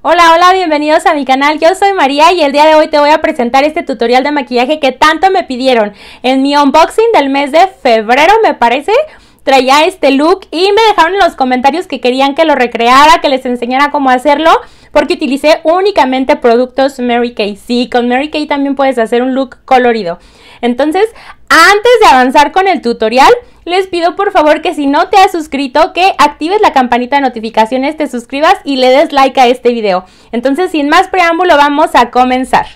Hola, hola, bienvenidos a mi canal. Yo soy María y el día de hoy te voy a presentar este tutorial de maquillaje que tanto me pidieron en mi unboxing del mes de febrero, me parece traía este look y me dejaron en los comentarios que querían que lo recreara, que les enseñara cómo hacerlo, porque utilicé únicamente productos Mary Kay. Sí, con Mary Kay también puedes hacer un look colorido. Entonces, antes de avanzar con el tutorial, les pido por favor que si no te has suscrito, que actives la campanita de notificaciones, te suscribas y le des like a este video. Entonces, sin más preámbulo, vamos a comenzar.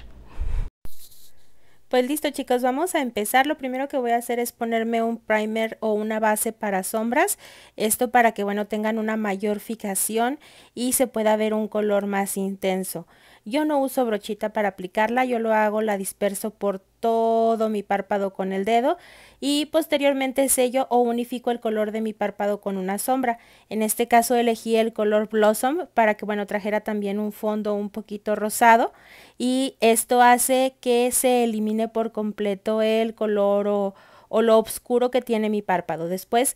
Pues listo chicos, vamos a empezar. Lo primero que voy a hacer es ponerme un primer o una base para sombras. Esto para que, bueno, tengan una mayor fijación y se pueda ver un color más intenso. Yo no uso brochita para aplicarla, yo lo hago, la disperso por todo mi párpado con el dedo y posteriormente sello o unifico el color de mi párpado con una sombra. En este caso elegí el color Blossom para que bueno trajera también un fondo un poquito rosado y esto hace que se elimine por completo el color o, o lo oscuro que tiene mi párpado. Después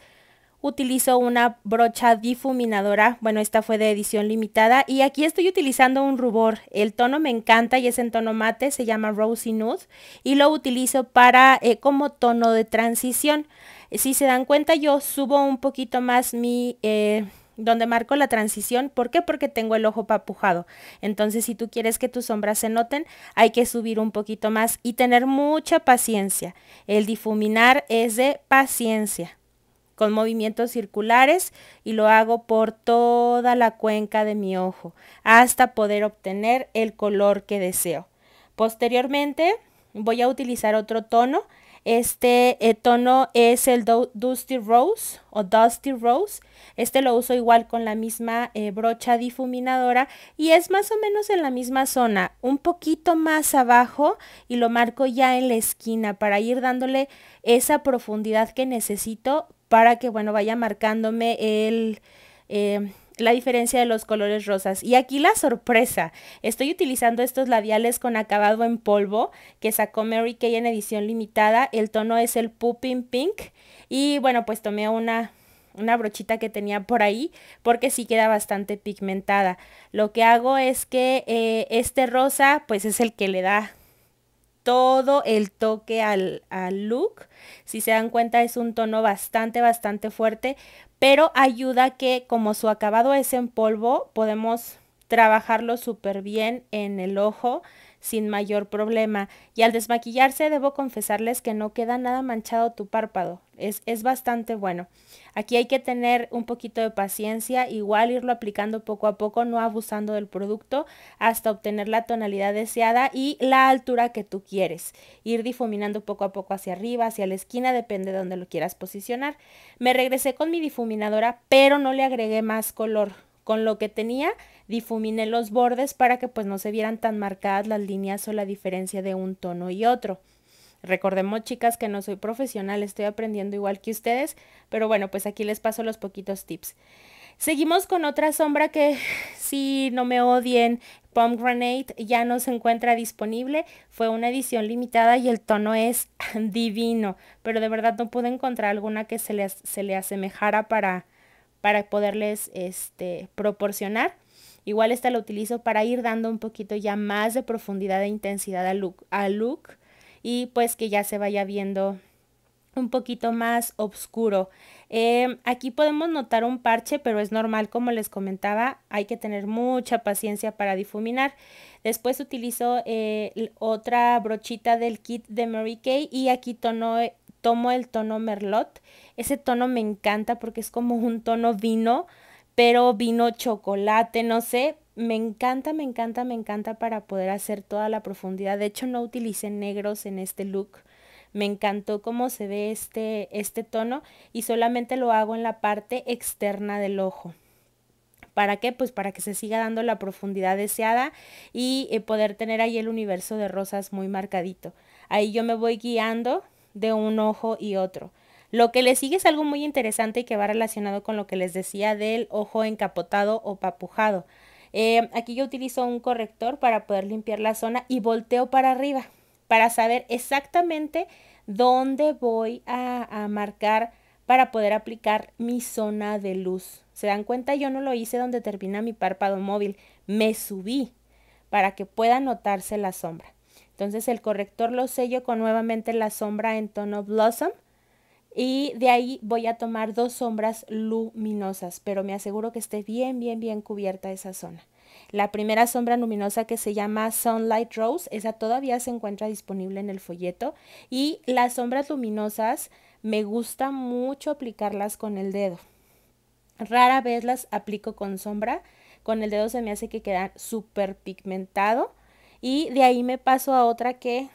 utilizo una brocha difuminadora, bueno esta fue de edición limitada y aquí estoy utilizando un rubor, el tono me encanta y es en tono mate, se llama Rosy Nude y lo utilizo para eh, como tono de transición. Si se dan cuenta yo subo un poquito más mi... Eh, donde marco la transición. ¿Por qué? Porque tengo el ojo papujado. Entonces, si tú quieres que tus sombras se noten, hay que subir un poquito más y tener mucha paciencia. El difuminar es de paciencia con movimientos circulares y lo hago por toda la cuenca de mi ojo hasta poder obtener el color que deseo. Posteriormente voy a utilizar otro tono. Este eh, tono es el Dusty Rose o Dusty Rose. Este lo uso igual con la misma eh, brocha difuminadora y es más o menos en la misma zona, un poquito más abajo y lo marco ya en la esquina para ir dándole esa profundidad que necesito para que, bueno, vaya marcándome el... Eh, la diferencia de los colores rosas. Y aquí la sorpresa. Estoy utilizando estos labiales con acabado en polvo que sacó Mary Kay en edición limitada. El tono es el Pooping Pink. Y bueno, pues tomé una, una brochita que tenía por ahí porque sí queda bastante pigmentada. Lo que hago es que eh, este rosa pues es el que le da todo el toque al, look. Si se dan cuenta es un tono bastante, bastante fuerte, pero ayuda que como su acabado es en polvo, podemos trabajarlo súper bien en el ojo sin mayor problema, y al desmaquillarse debo confesarles que no queda nada manchado tu párpado, es, es bastante bueno. Aquí hay que tener un poquito de paciencia, igual irlo aplicando poco a poco, no abusando del producto, hasta obtener la tonalidad deseada y la altura que tú quieres. Ir difuminando poco a poco hacia arriba, hacia la esquina, depende de donde lo quieras posicionar. Me regresé con mi difuminadora, pero no le agregué más color con lo que tenía difuminé los bordes para que pues no se vieran tan marcadas las líneas o la diferencia de un tono y otro. Recordemos chicas que no soy profesional, estoy aprendiendo igual que ustedes, pero bueno, pues aquí les paso los poquitos tips. Seguimos con otra sombra que, si no me odien, Pomegranate ya no se encuentra disponible. Fue una edición limitada y el tono es divino, pero de verdad no pude encontrar alguna que se se le asemejara para, para poderles este, proporcionar. Igual esta la utilizo para ir dando un poquito ya más de profundidad e intensidad al look, al look y pues que ya se vaya viendo un poquito más oscuro. Em, aquí podemos notar un parche, pero es normal, como les comentaba, hay que tener mucha paciencia para difuminar. Después utilizo eh, otra brochita del kit de Mary Kay y aquí tono eh, tomo el tono merlot. Ese tono me encanta porque es como un tono vino, pero vino chocolate, no sé. Me encanta, me encanta, me encanta para poder hacer toda la profundidad. De hecho, no utilicé negros en este look. Me encantó cómo se ve este, este tono y solamente lo hago en la parte externa del ojo. ¿Para qué? Pues para que se siga dando la profundidad deseada y eh, poder tener ahí el universo de rosas muy marcadito. Ahí yo me voy guiando de un ojo y otro. Lo que le sigue es algo muy interesante y que va relacionado con lo que les decía del ojo encapotado o papujado. Eh, aquí yo utilizo un corrector para poder limpiar la zona y volteo para arriba para saber exactamente dónde voy a marcar para poder aplicar mi zona de luz. ¿Se dan cuenta? Yo no lo hice donde termina mi párpado móvil. Me subí para que pueda notarse la sombra. Entonces el corrector lo sello con nuevamente la sombra en tono Blossom y de ahí voy a tomar dos sombras luminosas, pero me aseguro que esté bien, bien, bien cubierta esa zona. La primera sombra luminosa que se llama Sunlight Rose, esa todavía se encuentra disponible en el folleto. Y las sombras luminosas me gusta mucho aplicarlas con el dedo. Rara vez las aplico con sombra, con el dedo se me hace que queda súper pigmentado y de ahí me paso a otra que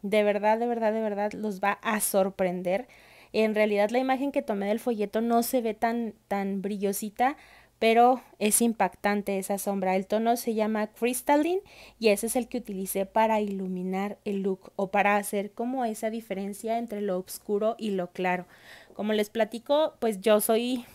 de verdad, de verdad, de verdad los va a sorprender. En realidad la imagen que tomé del folleto no se ve tan, tan brillosita, pero es impactante esa sombra. El tono se llama Crystalline y ese es el que utilicé para iluminar el look o para hacer como esa diferencia entre lo oscuro y lo claro. Como les platico, pues yo soy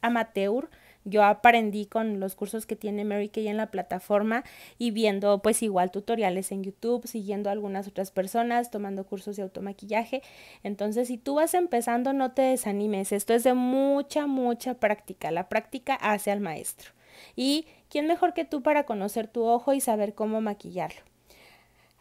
amateur, yo aprendí con los cursos que tiene Mary Kay en la plataforma y viendo pues igual tutoriales en YouTube, siguiendo a algunas otras personas, tomando cursos de automaquillaje. Entonces, si tú vas empezando, no te desanimes. Esto es de mucha, mucha práctica. La práctica hace al maestro. Y quién mejor que tú para conocer tu ojo y saber cómo maquillarlo.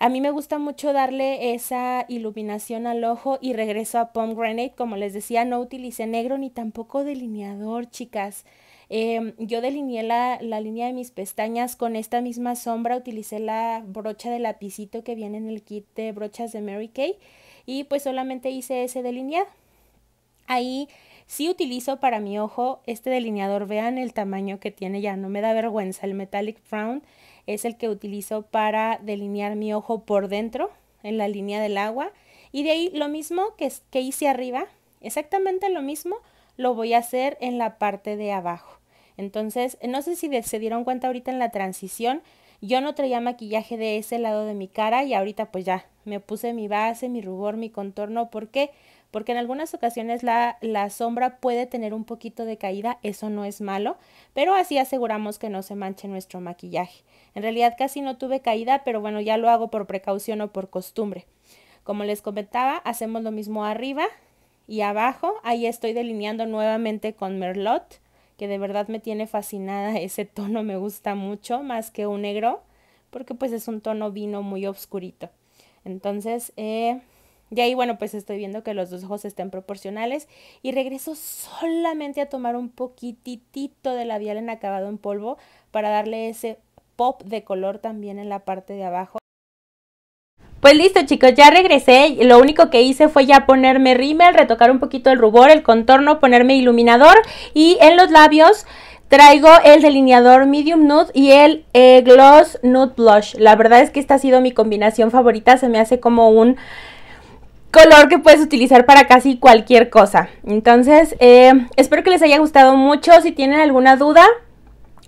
A mí me gusta mucho darle esa iluminación al ojo y regreso a Pomegranate. Como les decía, no utilicé negro ni tampoco delineador, chicas. Em, yo delineé la, línea de mis pestañas con esta misma sombra, utilicé la brocha de lapicito que viene en el kit de brochas de Mary Kay y pues solamente hice ese delineado. Ahí sí utilizo para mi ojo este delineador, vean el tamaño que tiene ya, no me da vergüenza, el Metallic Brown es el que utilizo para delinear mi ojo por dentro en la línea del agua y de ahí lo mismo que, que hice arriba, exactamente lo mismo, lo voy a hacer en la parte de abajo. Entonces, no sé si se dieron cuenta ahorita en la transición, yo no traía maquillaje de ese lado de mi cara y ahorita pues ya me puse mi base, mi rubor, mi contorno. ¿Por qué? Porque en algunas ocasiones la, sombra puede tener un poquito de caída, eso no es malo, pero así aseguramos que no se manche nuestro maquillaje. En realidad casi no tuve caída, pero bueno, ya lo hago por precaución o por costumbre. Como les comentaba, hacemos lo mismo arriba y abajo. Ahí estoy delineando nuevamente con Merlot que de verdad me tiene fascinada, ese tono me gusta mucho más que un negro, porque pues es un tono vino muy oscurito. Entonces, eh, de ahí, bueno, pues estoy viendo que los dos ojos estén proporcionales y regreso solamente a tomar un poquitito de labial en acabado en polvo para darle ese pop de color también en la parte de abajo. Pues listo chicos, ya regresé, lo único que hice fue ya ponerme rímel, retocar un poquito el rubor, el contorno, ponerme iluminador y en los labios traigo el delineador medium nude y el eh, gloss nude blush. La verdad es que esta ha sido mi combinación favorita, se me hace como un color que puedes utilizar para casi cualquier cosa. Entonces, eh, espero que les haya gustado mucho. Si tienen alguna duda,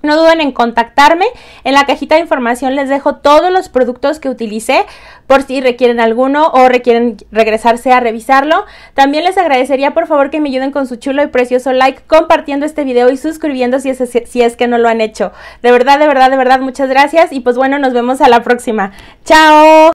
no duden en contactarme. En la cajita de información les dejo todos los productos que utilicé por si requieren alguno o requieren regresarse a revisarlo. También les agradecería por favor que me ayuden con su chulo y precioso like compartiendo este video y suscribiendo si es, si es que no lo han hecho. De verdad, de verdad, de verdad, muchas gracias y pues bueno, nos vemos a la próxima. ¡Chao!